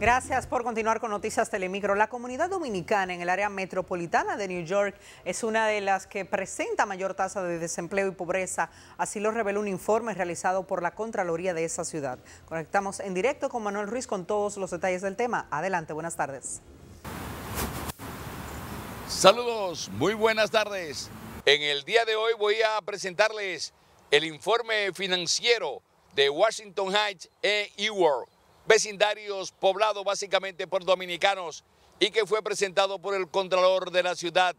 Gracias por continuar con Noticias Telemicro. La comunidad dominicana en el área metropolitana de New York es una de las que presenta mayor tasa de desempleo y pobreza. Así lo reveló un informe realizado por la Contraloría de esa ciudad. Conectamos en directo con Manuel Ruiz con todos los detalles del tema. Adelante, buenas tardes. Saludos, muy buenas tardes. En el día de hoy voy a presentarles el informe financiero de Washington Heights e E-World vecindarios poblados básicamente por dominicanos y que fue presentado por el Contralor de la ciudad.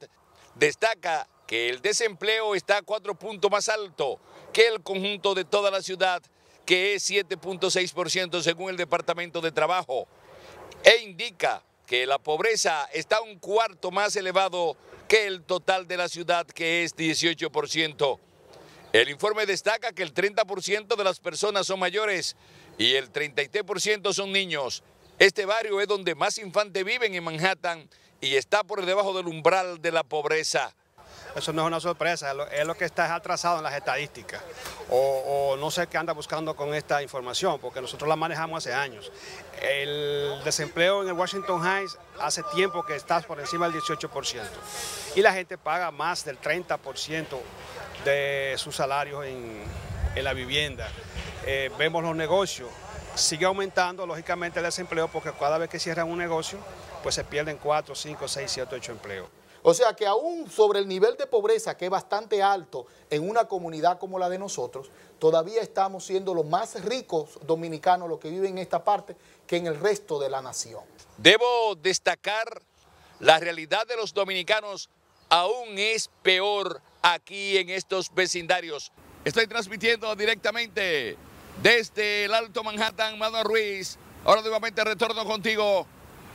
Destaca que el desempleo está a cuatro puntos más alto que el conjunto de toda la ciudad, que es 7.6% según el Departamento de Trabajo, e indica que la pobreza está un cuarto más elevado que el total de la ciudad, que es 18%. El informe destaca que el 30% de las personas son mayores y el 33% son niños. Este barrio es donde más infantes viven en Manhattan y está por debajo del umbral de la pobreza. Eso no es una sorpresa, es lo que está atrasado en las estadísticas. O, no sé qué anda buscando con esta información, porque nosotros la manejamos hace años. El desempleo en el Washington Heights hace tiempo que está por encima del 18%. Y la gente paga más del 30% de sus salarios en la vivienda. Eh, vemos los negocios. Sigue aumentando, lógicamente, el desempleo porque cada vez que cierran un negocio, pues se pierden 4, 5, 6, 7, 8 empleos. O sea que aún sobre el nivel de pobreza, que es bastante alto en una comunidad como la de nosotros, todavía estamos siendo los más ricos dominicanos, los que viven en esta parte, que en el resto de la nación. Debo destacar la realidad de los dominicanos aún es peor aquí en estos vecindarios. Estoy transmitiendo directamente desde el Alto Manhattan, Manuel Ruiz. Ahora nuevamente retorno contigo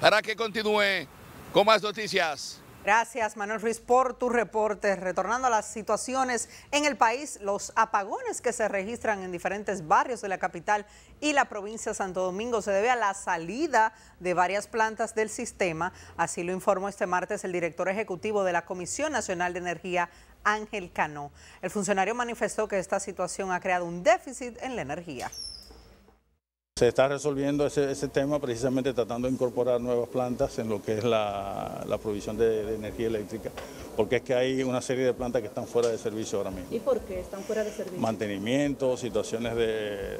para que continúe con más noticias. Gracias, Manuel Ruiz, por tu reporte. Retornando a las situaciones en el país, los apagones que se registran en diferentes barrios de la capital y la provincia de Santo Domingo se debe a la salida de varias plantas del sistema. Así lo informó este martes el director ejecutivo de la Comisión Nacional de Energía Ángel Cano. El funcionario manifestó que esta situación ha creado un déficit en la energía. Se está resolviendo ese, tema precisamente tratando de incorporar nuevas plantas en lo que es la, provisión de, energía eléctrica, porque es que hay una serie de plantas que están fuera de servicio ahora mismo. ¿Y por qué están fuera de servicio? Mantenimiento, situaciones de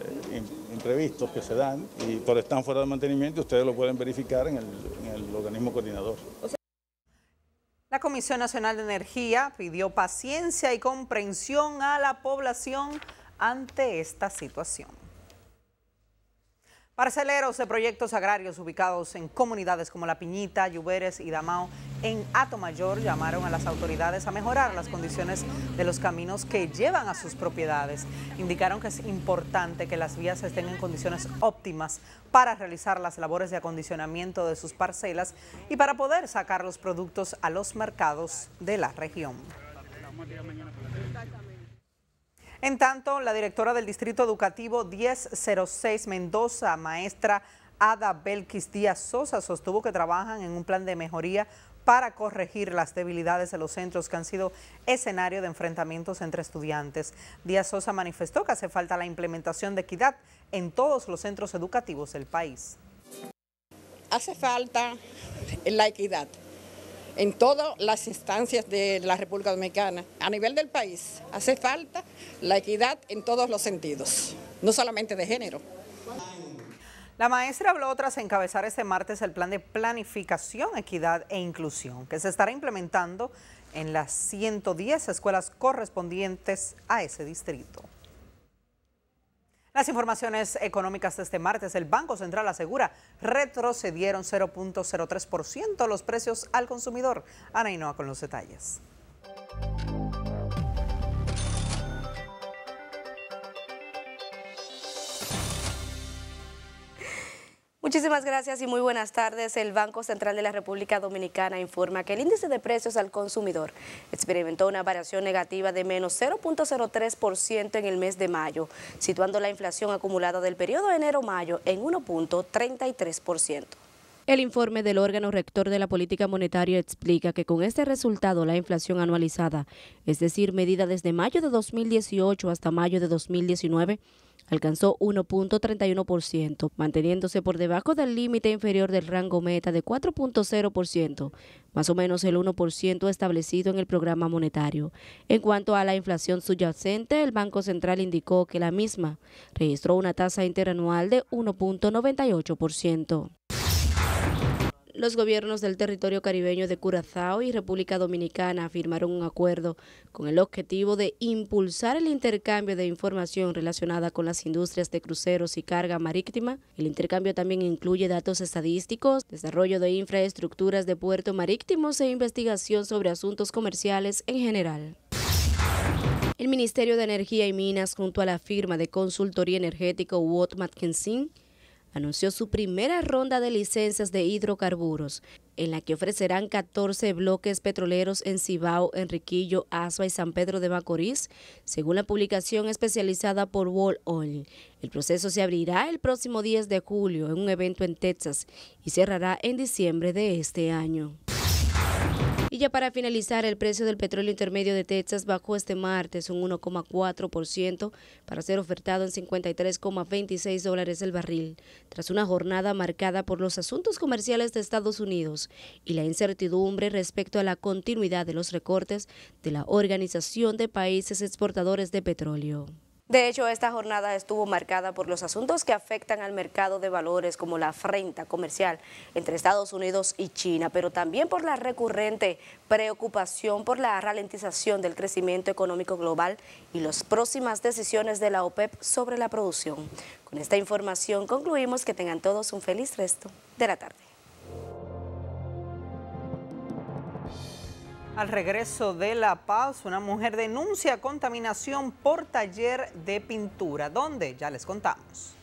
imprevistos que se dan, y por estar fuera de mantenimiento ustedes lo pueden verificar en el, organismo coordinador. La Comisión Nacional de Energía pidió paciencia y comprensión a la población ante esta situación. Parceleros de proyectos agrarios ubicados en comunidades como La Piñita, Lluberes y Damao en Mayor, llamaron a las autoridades a mejorar las condiciones de los caminos que llevan a sus propiedades. Indicaron que es importante que las vías estén en condiciones óptimas para realizar las labores de acondicionamiento de sus parcelas y para poder sacar los productos a los mercados de la región. En tanto, la directora del Distrito Educativo 1006 Mendoza, maestra Ada Belkis Díaz Sosa sostuvo que trabajan en un plan de mejoría para corregir las debilidades de los centros que han sido escenario de enfrentamientos entre estudiantes. Díaz Sosa manifestó que hace falta la implementación de equidad en todos los centros educativos del país. Hace falta la equidad en todas las instancias de la República Dominicana, a nivel del país. Hace falta la equidad en todos los sentidos, no solamente de género. La maestra habló tras encabezar este martes el plan de planificación, equidad e inclusión que se estará implementando en las 110 escuelas correspondientes a ese distrito. Las informaciones económicas de este martes, el Banco Central asegura, retrocedieron 0.03% los precios al consumidor. Ana Inoa con los detalles. Muchísimas gracias y muy buenas tardes. El Banco Central de la República Dominicana informa que el índice de precios al consumidor experimentó una variación negativa de menos 0.03% en el mes de mayo, situando la inflación acumulada del periodo enero-mayo en 1.33%. El informe del órgano rector de la política monetaria explica que con este resultado la inflación anualizada, es decir, medida desde mayo de 2018 hasta mayo de 2019, alcanzó 1.31%, manteniéndose por debajo del límite inferior del rango meta de 4.0%, más o menos el 1% establecido en el programa monetario. En cuanto a la inflación subyacente, el Banco Central indicó que la misma registró una tasa interanual de 1.98%. Los gobiernos del territorio caribeño de Curazao y República Dominicana firmaron un acuerdo con el objetivo de impulsar el intercambio de información relacionada con las industrias de cruceros y carga marítima. El intercambio también incluye datos estadísticos, desarrollo de infraestructuras de puertos marítimos e investigación sobre asuntos comerciales en general. El Ministerio de Energía y Minas, junto a la firma de consultoría energética Watt Mackenzie, anunció su primera ronda de licencias de hidrocarburos, en la que ofrecerán 14 bloques petroleros en Cibao, Enriquillo, Asua y San Pedro de Macorís, según la publicación especializada por Wall Oil. El proceso se abrirá el próximo 10 de julio en un evento en Texas y cerrará en diciembre de este año. Y ya para finalizar, el precio del petróleo intermedio de Texas bajó este martes un 1,4% para ser ofertado en 53,26 dólares el barril, tras una jornada marcada por los asuntos comerciales de Estados Unidos y la incertidumbre respecto a la continuidad de los recortes de la Organización de Países Exportadores de Petróleo. De hecho, esta jornada estuvo marcada por los asuntos que afectan al mercado de valores como la afrenta comercial entre Estados Unidos y China, pero también por la recurrente preocupación por la ralentización del crecimiento económico global y las próximas decisiones de la OPEP sobre la producción. Con esta información concluimos que tengan todos un feliz resto de la tarde. Al regreso de La Paz, una mujer denuncia contaminación por taller de pintura. donde Ya les contamos.